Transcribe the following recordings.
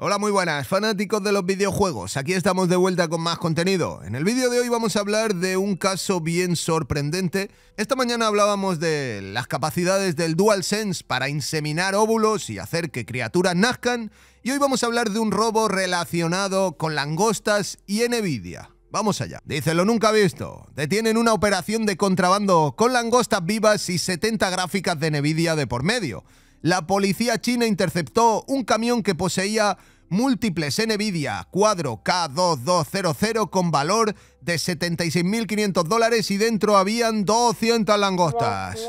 Hola muy buenas fanáticos de los videojuegos, aquí estamos de vuelta con más contenido. En el vídeo de hoy vamos a hablar de un caso bien sorprendente. Esta mañana hablábamos de las capacidades del DualSense para inseminar óvulos y hacer que criaturas nazcan y hoy vamos a hablar de un robo relacionado con langostas y Nvidia. Vamos allá. Dice lo nunca visto. Detienen una operación de contrabando con langostas vivas y 70 gráficas de Nvidia de por medio la policía china interceptó un camión que poseía múltiples NVIDIA cuadro K2200 con valor de 76.500 dólares y dentro habían 200 langostas.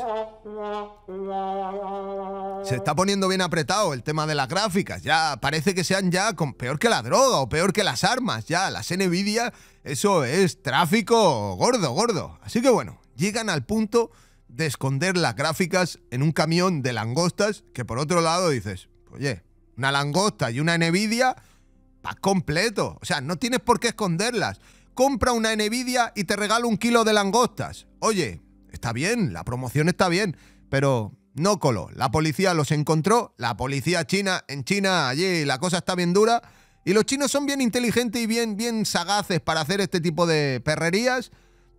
Se está poniendo bien apretado el tema de las gráficas, ya parece que sean ya con, peor que la droga o peor que las armas, ya las NVIDIA, eso es tráfico gordo, gordo. Así que bueno, llegan al punto de esconder las gráficas en un camión de langostas que por otro lado dices, oye, una langosta y una Nvidia, ...pa' completo. O sea, no tienes por qué esconderlas. Compra una Nvidia y te regalo un kilo de langostas. Oye, está bien, la promoción está bien, pero no colo, La policía los encontró, la policía china en China, allí la cosa está bien dura. Y los chinos son bien inteligentes y bien, bien sagaces para hacer este tipo de perrerías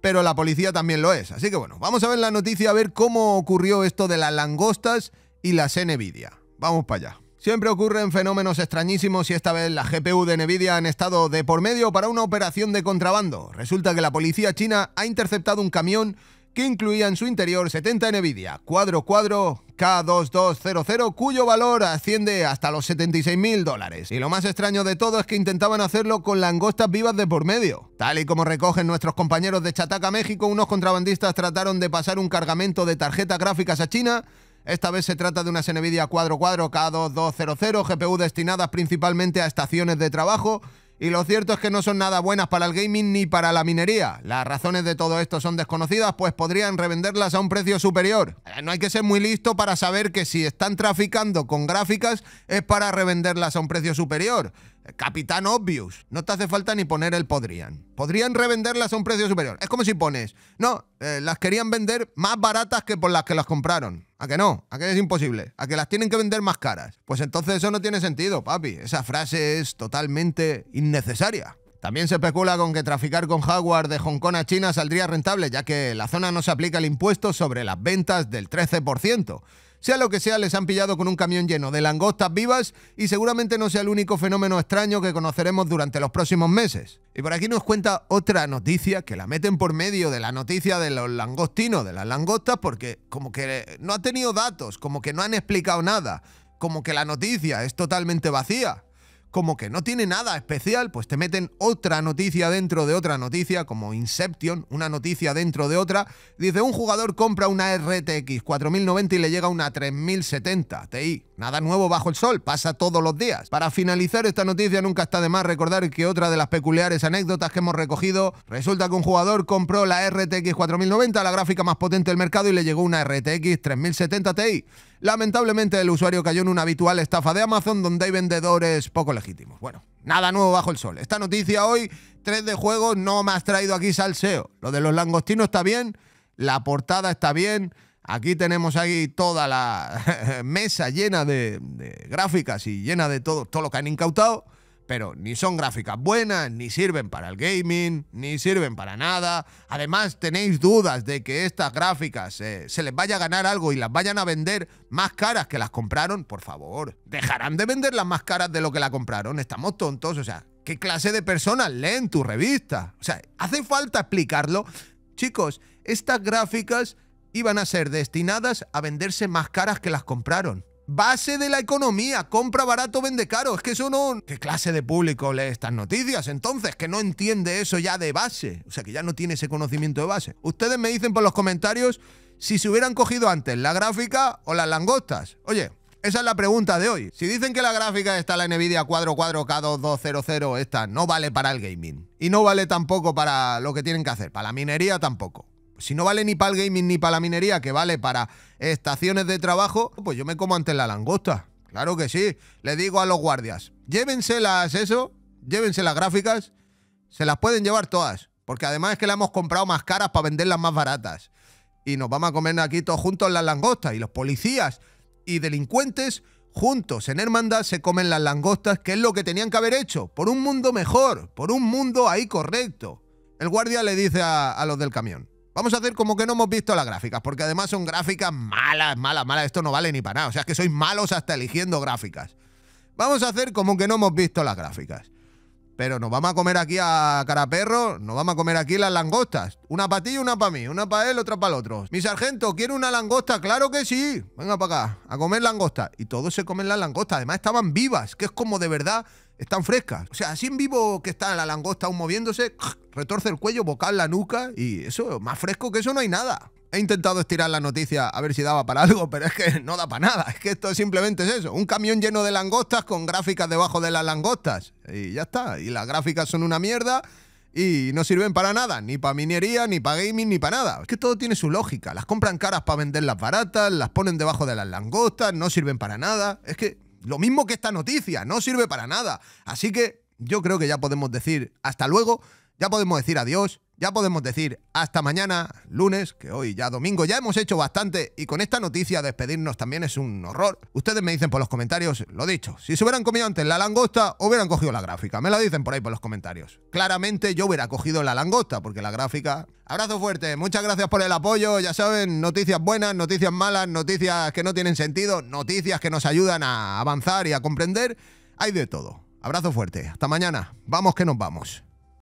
pero la policía también lo es. Así que bueno, vamos a ver la noticia, a ver cómo ocurrió esto de las langostas y las NVIDIA. Vamos para allá. Siempre ocurren fenómenos extrañísimos y esta vez la GPU de Nvidia han estado de por medio para una operación de contrabando. Resulta que la policía china ha interceptado un camión que incluía en su interior 70 NVIDIA cuadro cuadro K2200 cuyo valor asciende hasta los 76.000 dólares. Y lo más extraño de todo es que intentaban hacerlo con langostas vivas de por medio. Tal y como recogen nuestros compañeros de Chataca, México, unos contrabandistas trataron de pasar un cargamento de tarjetas gráficas a China esta vez se trata de unas NVIDIA cuadro cuadro K2200 GPU destinadas principalmente a estaciones de trabajo y lo cierto es que no son nada buenas para el gaming ni para la minería. Las razones de todo esto son desconocidas, pues podrían revenderlas a un precio superior. Eh, no hay que ser muy listo para saber que si están traficando con gráficas es para revenderlas a un precio superior. Eh, Capitán Obvious. No te hace falta ni poner el podrían. Podrían revenderlas a un precio superior. Es como si pones, no, eh, las querían vender más baratas que por las que las compraron. ¿A que no? ¿A que es imposible? ¿A que las tienen que vender más caras? Pues entonces eso no tiene sentido, papi. Esa frase es totalmente innecesaria. También se especula con que traficar con Jaguar de Hong Kong a China saldría rentable, ya que la zona no se aplica el impuesto sobre las ventas del 13%. Sea lo que sea, les han pillado con un camión lleno de langostas vivas y seguramente no sea el único fenómeno extraño que conoceremos durante los próximos meses. Y por aquí nos cuenta otra noticia que la meten por medio de la noticia de los langostinos, de las langostas, porque como que no ha tenido datos, como que no han explicado nada, como que la noticia es totalmente vacía como que no tiene nada especial, pues te meten otra noticia dentro de otra noticia, como Inception, una noticia dentro de otra. Dice, un jugador compra una RTX 4090 y le llega una 3070 Ti. Nada nuevo bajo el sol, pasa todos los días. Para finalizar esta noticia, nunca está de más recordar que otra de las peculiares anécdotas que hemos recogido, resulta que un jugador compró la RTX 4090, la gráfica más potente del mercado, y le llegó una RTX 3070 Ti. Lamentablemente el usuario cayó en una habitual estafa de Amazon donde hay vendedores poco legítimos. Bueno, nada nuevo bajo el sol. Esta noticia hoy, 3 de juego, no me has traído aquí salseo. Lo de los langostinos está bien, la portada está bien. Aquí tenemos aquí toda la mesa llena de, gráficas y llena de todo, todo lo que han incautado pero ni son gráficas buenas, ni sirven para el gaming, ni sirven para nada. Además, tenéis dudas de que estas gráficas eh, se les vaya a ganar algo y las vayan a vender más caras que las compraron. Por favor, dejarán de venderlas más caras de lo que la compraron. Estamos tontos, o sea, ¿qué clase de personas leen tu revista? O sea, hace falta explicarlo. Chicos, estas gráficas iban a ser destinadas a venderse más caras que las compraron base de la economía, compra barato, vende caro. Es que eso no... ¿Qué clase de público lee estas noticias entonces? Que no entiende eso ya de base. O sea, que ya no tiene ese conocimiento de base. Ustedes me dicen por los comentarios si se hubieran cogido antes la gráfica o las langostas. Oye, esa es la pregunta de hoy. Si dicen que la gráfica está la Nvidia 44 K2200, esta no vale para el gaming. Y no vale tampoco para lo que tienen que hacer. Para la minería tampoco si no vale ni para el gaming ni para la minería, que vale para estaciones de trabajo, pues yo me como antes la langosta. Claro que sí. Le digo a los guardias, llévenselas eso, llévense las gráficas, se las pueden llevar todas. Porque además es que las hemos comprado más caras para venderlas más baratas. Y nos vamos a comer aquí todos juntos las langostas. Y los policías y delincuentes juntos en hermandad se comen las langostas, que es lo que tenían que haber hecho. Por un mundo mejor, por un mundo ahí correcto. El guardia le dice a los del camión. Vamos a hacer como que no hemos visto las gráficas, porque además son gráficas malas, malas, malas. Esto no vale ni para nada. O sea, es que sois malos hasta eligiendo gráficas. Vamos a hacer como que no hemos visto las gráficas. Pero nos vamos a comer aquí a caraperro, nos vamos a comer aquí las langostas. Una para ti, una para mí, una para él, otra para el otro. Mi sargento, ¿quiere una langosta? Claro que sí. Venga para acá, a comer langosta. Y todos se comen las langostas. Además estaban vivas, que es como de verdad están frescas. O sea, así en vivo que está la langosta aún moviéndose, retorce el cuello, bocal la nuca y eso, más fresco que eso no hay nada. He intentado estirar la noticia a ver si daba para algo, pero es que no da para nada. Es que esto simplemente es eso. Un camión lleno de langostas con gráficas debajo de las langostas. Y ya está. Y las gráficas son una mierda y no sirven para nada, ni para minería, ni para gaming, ni para nada. Es que todo tiene su lógica. Las compran caras para venderlas baratas, las ponen debajo de las langostas, no sirven para nada. Es que lo mismo que esta noticia, no sirve para nada. Así que yo creo que ya podemos decir hasta luego, ya podemos decir adiós ya podemos decir hasta mañana, lunes, que hoy ya domingo, ya hemos hecho bastante y con esta noticia despedirnos también es un horror. Ustedes me dicen por los comentarios, lo dicho, si se hubieran comido antes la langosta, hubieran cogido la gráfica, me la dicen por ahí por los comentarios. Claramente yo hubiera cogido la langosta, porque la gráfica... Abrazo fuerte, muchas gracias por el apoyo, ya saben, noticias buenas, noticias malas, noticias que no tienen sentido, noticias que nos ayudan a avanzar y a comprender, hay de todo. Abrazo fuerte, hasta mañana, vamos que nos vamos.